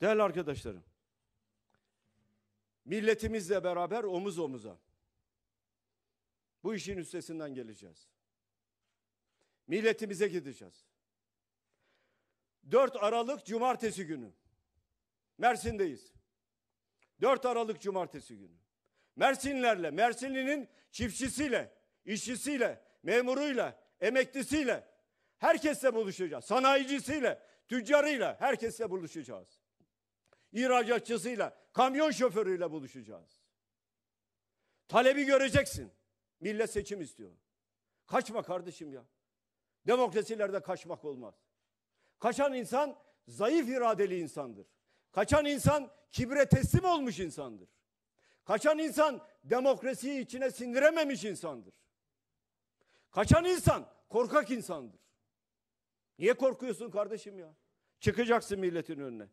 Değerli arkadaşlarım, milletimizle beraber omuz omuza bu işin üstesinden geleceğiz. Milletimize gideceğiz. 4 Aralık Cumartesi günü Mersin'deyiz. 4 Aralık Cumartesi günü. Mersinlerle, Mersinli'nin çiftçisiyle, işçisiyle, memuruyla, emeklisiyle, herkesle buluşacağız. Sanayicisiyle, tüccarıyla herkesle buluşacağız ihracatçısıyla, kamyon şoförüyle buluşacağız. Talebi göreceksin. Millet seçim istiyor. Kaçma kardeşim ya. Demokrasilerde kaçmak olmaz. Kaçan insan zayıf iradeli insandır. Kaçan insan kibre teslim olmuş insandır. Kaçan insan demokrasiyi içine sindirememiş insandır. Kaçan insan korkak insandır. Niye korkuyorsun kardeşim ya? Çıkacaksın milletin önüne.